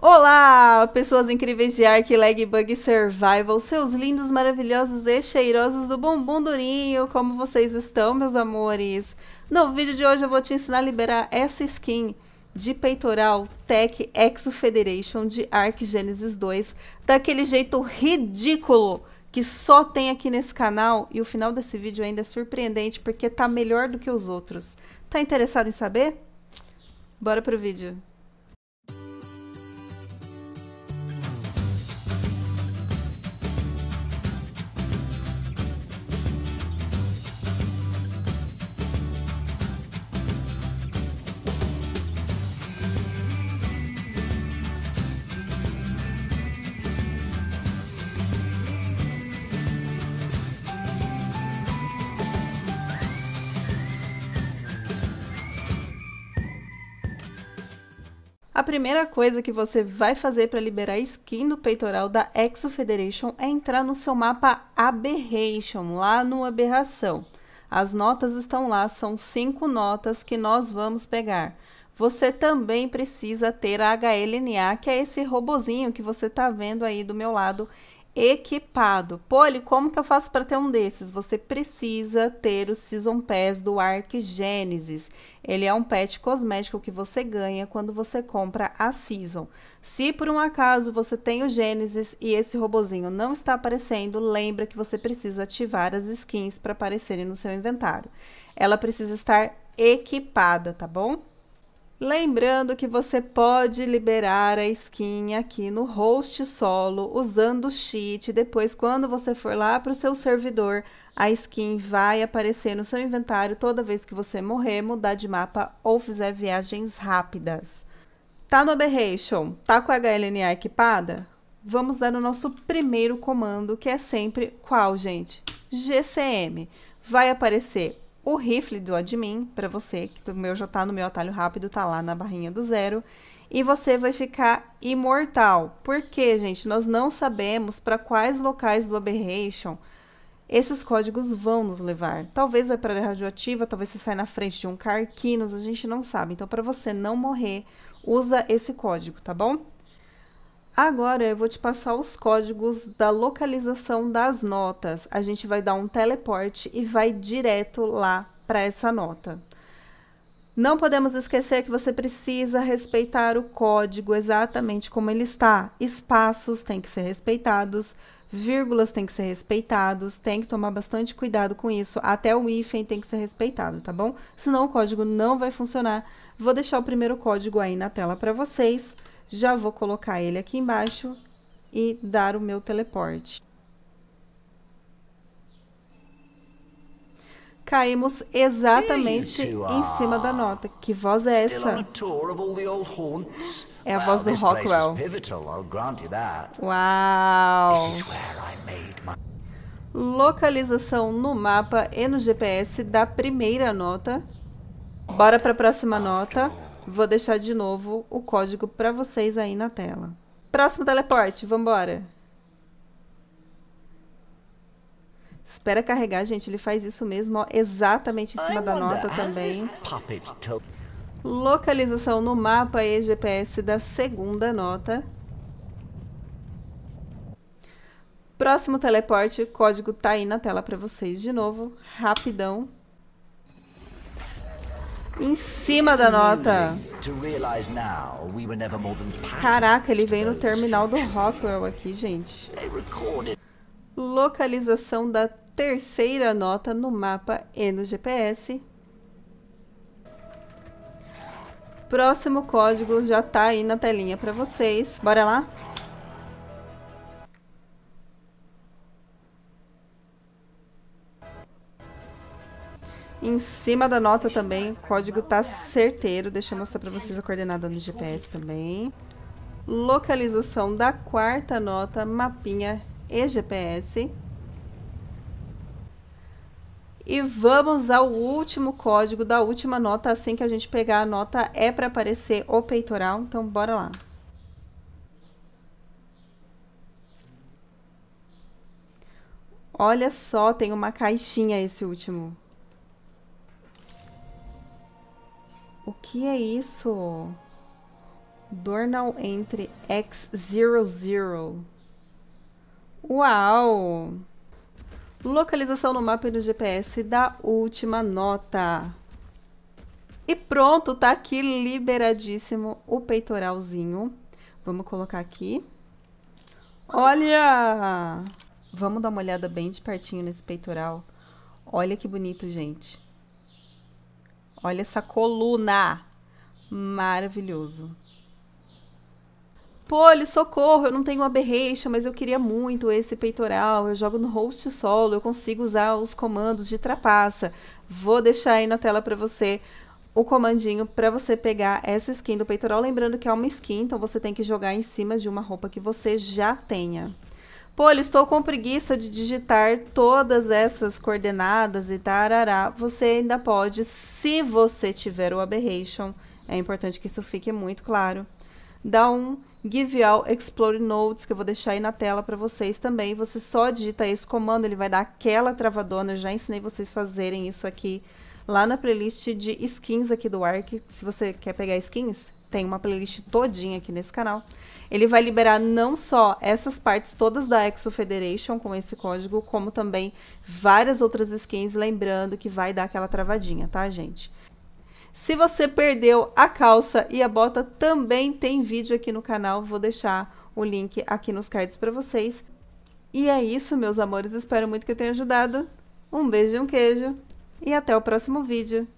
Olá, pessoas incríveis de Ark Lag Bug Survival, seus lindos, maravilhosos e cheirosos do Bumbum Durinho, como vocês estão, meus amores? No vídeo de hoje eu vou te ensinar a liberar essa skin de peitoral Tech Exo Federation de Ark Genesis 2, daquele jeito ridículo que só tem aqui nesse canal, e o final desse vídeo ainda é surpreendente porque tá melhor do que os outros. Tá interessado em saber? Bora pro vídeo! A primeira coisa que você vai fazer para liberar skin do peitoral da Exo Federation é entrar no seu mapa Aberration, lá no Aberração. As notas estão lá, são cinco notas que nós vamos pegar. Você também precisa ter a HLNA, que é esse robozinho que você está vendo aí do meu lado equipado. Poli, como que eu faço para ter um desses? Você precisa ter o Season Pass do Arc Genesis. Ele é um pet cosmético que você ganha quando você compra a Season. Se por um acaso você tem o Genesis e esse robozinho não está aparecendo, lembra que você precisa ativar as skins para aparecerem no seu inventário. Ela precisa estar equipada, tá bom? Lembrando que você pode liberar a skin aqui no host solo usando o cheat. Depois, quando você for lá para o seu servidor, a skin vai aparecer no seu inventário toda vez que você morrer, mudar de mapa ou fizer viagens rápidas. Tá no Aberration? Tá com a HLNA equipada? Vamos dar o nosso primeiro comando, que é sempre qual, gente? GCM. Vai aparecer o rifle do admin para você, que o meu já tá no meu atalho rápido, tá lá na barrinha do zero. E você vai ficar imortal. Porque, gente, nós não sabemos para quais locais do Aberration esses códigos vão nos levar. Talvez vai para a área radioativa, talvez você saia na frente de um Carquinos, a gente não sabe. Então, para você não morrer, usa esse código, tá bom? Agora eu vou te passar os códigos da localização das notas. A gente vai dar um teleporte e vai direto lá para essa nota. Não podemos esquecer que você precisa respeitar o código exatamente como ele está. Espaços têm que ser respeitados, vírgulas têm que ser respeitados, tem que tomar bastante cuidado com isso. Até o hífen tem que ser respeitado, tá bom? Senão o código não vai funcionar. Vou deixar o primeiro código aí na tela para vocês. Já vou colocar ele aqui embaixo e dar o meu teleporte. Caímos exatamente em cima da nota. Que voz é essa? É a voz do Rockwell. Uau! Localização no mapa e no GPS da primeira nota. Bora para a próxima nota. Vou deixar de novo o código para vocês aí na tela. Próximo teleporte, vambora. Espera carregar, gente. Ele faz isso mesmo, ó, exatamente em cima da nota também. Localização no mapa e GPS da segunda nota. Próximo teleporte, código tá aí na tela para vocês de novo, rapidão. Em cima da nota. Caraca, ele vem no terminal do Rockwell aqui, gente. Localização da terceira nota no mapa e no GPS. Próximo código já tá aí na telinha para vocês. Bora lá? Em cima da nota também, o código tá certeiro. Deixa eu mostrar para vocês a coordenada no GPS também. Localização da quarta nota, mapinha e GPS. E vamos ao último código da última nota. Assim que a gente pegar a nota, é para aparecer o peitoral. Então, bora lá. Olha só, tem uma caixinha esse último. que é isso? Dornal entre X00. Uau! Localização no mapa e no GPS da última nota. E pronto, tá aqui liberadíssimo o peitoralzinho. Vamos colocar aqui. Olha! Vamos dar uma olhada bem de pertinho nesse peitoral. Olha que bonito, gente. Olha essa coluna. Maravilhoso. Poli, socorro, eu não tenho uma berreixa, mas eu queria muito esse peitoral. Eu jogo no host solo, eu consigo usar os comandos de trapaça. Vou deixar aí na tela para você o comandinho para você pegar essa skin do peitoral. Lembrando que é uma skin, então você tem que jogar em cima de uma roupa que você já tenha. Polho, estou com preguiça de digitar todas essas coordenadas e tarará. Você ainda pode, se você tiver o aberration, é importante que isso fique muito claro. Dá um give all explore Notes que eu vou deixar aí na tela para vocês também. Você só digita esse comando, ele vai dar aquela travadona. Eu já ensinei vocês fazerem isso aqui lá na playlist de skins aqui do Arc. Se você quer pegar skins, tem uma playlist todinha aqui nesse canal. Ele vai liberar não só essas partes todas da Exo Federation com esse código, como também várias outras skins, lembrando que vai dar aquela travadinha, tá, gente? Se você perdeu a calça e a bota, também tem vídeo aqui no canal, vou deixar o link aqui nos cards para vocês. E é isso, meus amores, espero muito que eu tenha ajudado. Um beijo e um queijo e até o próximo vídeo.